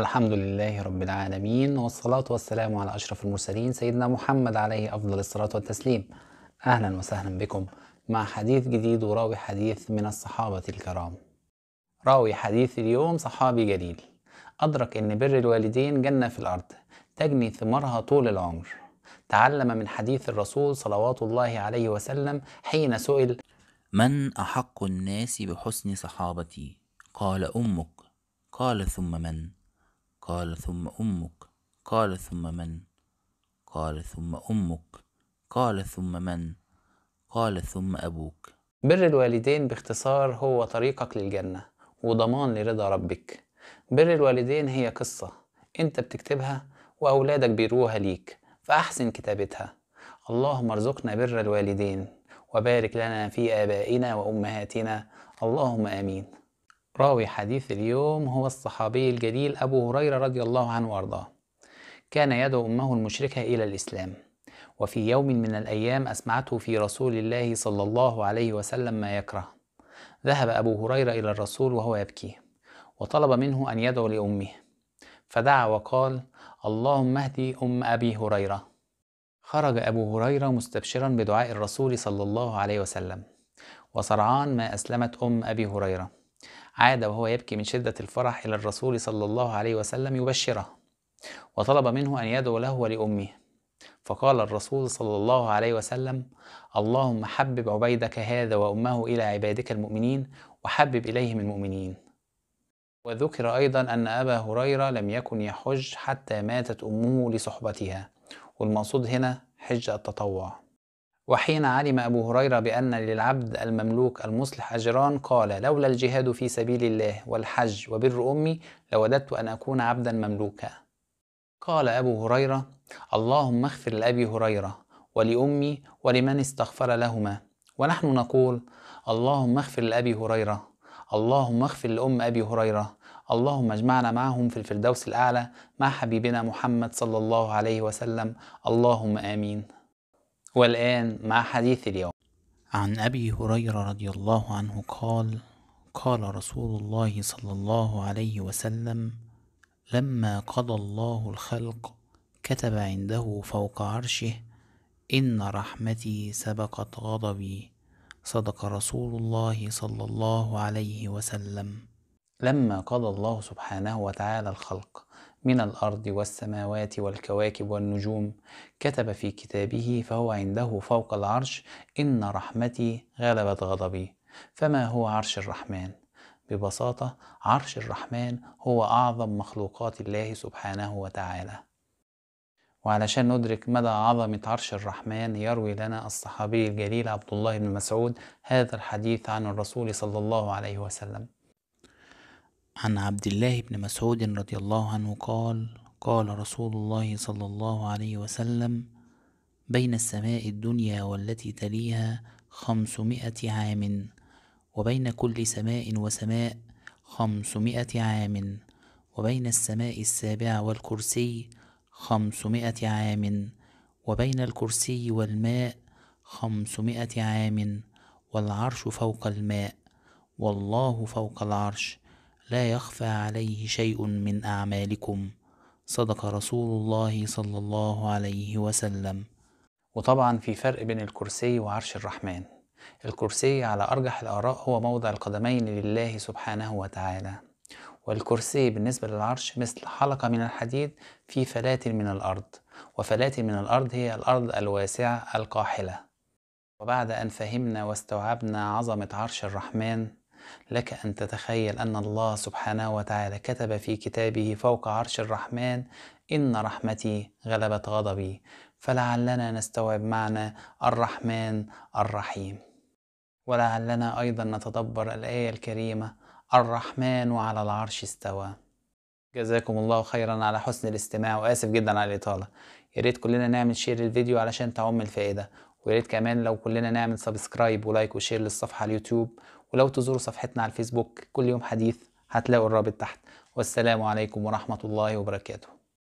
الحمد لله رب العالمين والصلاة والسلام على أشرف المرسلين سيدنا محمد عليه أفضل الصلاة والتسليم أهلا وسهلا بكم مع حديث جديد وراوي حديث من الصحابة الكرام راوي حديث اليوم صحابي جليل أدرك أن بر الوالدين جنة في الأرض تجني ثمارها طول العمر تعلم من حديث الرسول صلوات الله عليه وسلم حين سئل من أحق الناس بحسن صحابتي؟ قال أمك قال ثم من؟ قال ثم أمك قال ثم من قال ثم أمك قال ثم من قال ثم أبوك بر الوالدين باختصار هو طريقك للجنة وضمان لرضا ربك بر الوالدين هي قصة انت بتكتبها وأولادك بيروها ليك فأحسن كتابتها اللهم ارزقنا بر الوالدين وبارك لنا في آبائنا وأمهاتنا اللهم آمين راوي حديث اليوم هو الصحابي الجليل أبو هريرة رضي الله عنه وأرضاه كان يدعو أمه المشركة إلى الإسلام وفي يوم من الأيام أسمعته في رسول الله صلى الله عليه وسلم ما يكره ذهب أبو هريرة إلى الرسول وهو يبكي وطلب منه أن يدعو لأمه فدعا وقال اللهم اهدي أم أبي هريرة خرج أبو هريرة مستبشرا بدعاء الرسول صلى الله عليه وسلم وسرعان ما أسلمت أم أبي هريرة عاد وهو يبكي من شدة الفرح إلى الرسول صلى الله عليه وسلم يبشره وطلب منه أن يدعو له ولأمه فقال الرسول صلى الله عليه وسلم اللهم حبب عبيدك هذا وأمه إلى عبادك المؤمنين وحبب إليهم المؤمنين وذكر أيضا أن أبا هريرة لم يكن يحج حتى ماتت أمه لصحبتها والمقصود هنا حج التطوع وحين علم أبو هريرة بأن للعبد المملوك المصلح أجران قال لولا الجهاد في سبيل الله والحج وبر أمي لوددت أن أكون عبدا مملوكا قال أبو هريرة اللهم اغفر لأبي هريرة ولأمي ولمن استغفر لهما ونحن نقول اللهم اغفر لأبي هريرة اللهم اغفر لأم أبي هريرة اللهم اجمعنا معهم في الفردوس الأعلى مع حبيبنا محمد صلى الله عليه وسلم اللهم آمين والآن مع حديث اليوم عن أبي هريرة رضي الله عنه قال قال رسول الله صلى الله عليه وسلم لما قضى الله الخلق كتب عنده فوق عرشه إن رحمتي سبقت غضبي صدق رسول الله صلى الله عليه وسلم لما قضى الله سبحانه وتعالى الخلق من الأرض والسماوات والكواكب والنجوم كتب في كتابه فهو عنده فوق العرش إن رحمتي غلبت غضبي فما هو عرش الرحمن ببساطة عرش الرحمن هو أعظم مخلوقات الله سبحانه وتعالى وعلشان ندرك مدى عظمة عرش الرحمن يروي لنا الصحابي الجليل عبد الله بن مسعود هذا الحديث عن الرسول صلى الله عليه وسلم عن عبد الله بن مسعود رضي الله عنه قال قال رسول الله صلى الله عليه وسلم بين السماء الدنيا والتي تليها خمسمائة عام وبين كل سماء وسماء خمسمائة عام وبين السماء السابعة والكرسي خمسمائة عام وبين الكرسي والماء خمسمائة عام والعرش فوق الماء والله فوق العرش لا يخفى عليه شيء من أعمالكم صدق رسول الله صلى الله عليه وسلم وطبعا في فرق بين الكرسي وعرش الرحمن الكرسي على أرجح الآراء هو موضع القدمين لله سبحانه وتعالى والكرسي بالنسبة للعرش مثل حلقة من الحديد في فلات من الأرض وفلات من الأرض هي الأرض الواسعة القاحلة وبعد أن فهمنا واستوعبنا عظمة عرش الرحمن لك أن تتخيل أن الله سبحانه وتعالى كتب في كتابه فوق عرش الرحمن إن رحمتي غلبت غضبي فلعلنا نستوعب معنى الرحمن الرحيم ولعلنا أيضا نتدبر الآية الكريمة الرحمن على العرش استوى جزاكم الله خيرا على حسن الاستماع وآسف جدا على الإطالة يا ريت كلنا نعمل شير الفيديو علشان تعم الفائدة ويا ريت كمان لو كلنا نعمل سبسكرايب ولايك وشير للصفحة على اليوتيوب ولو تزوروا صفحتنا على الفيسبوك كل يوم حديث هتلاقوا الرابط تحت والسلام عليكم ورحمة الله وبركاته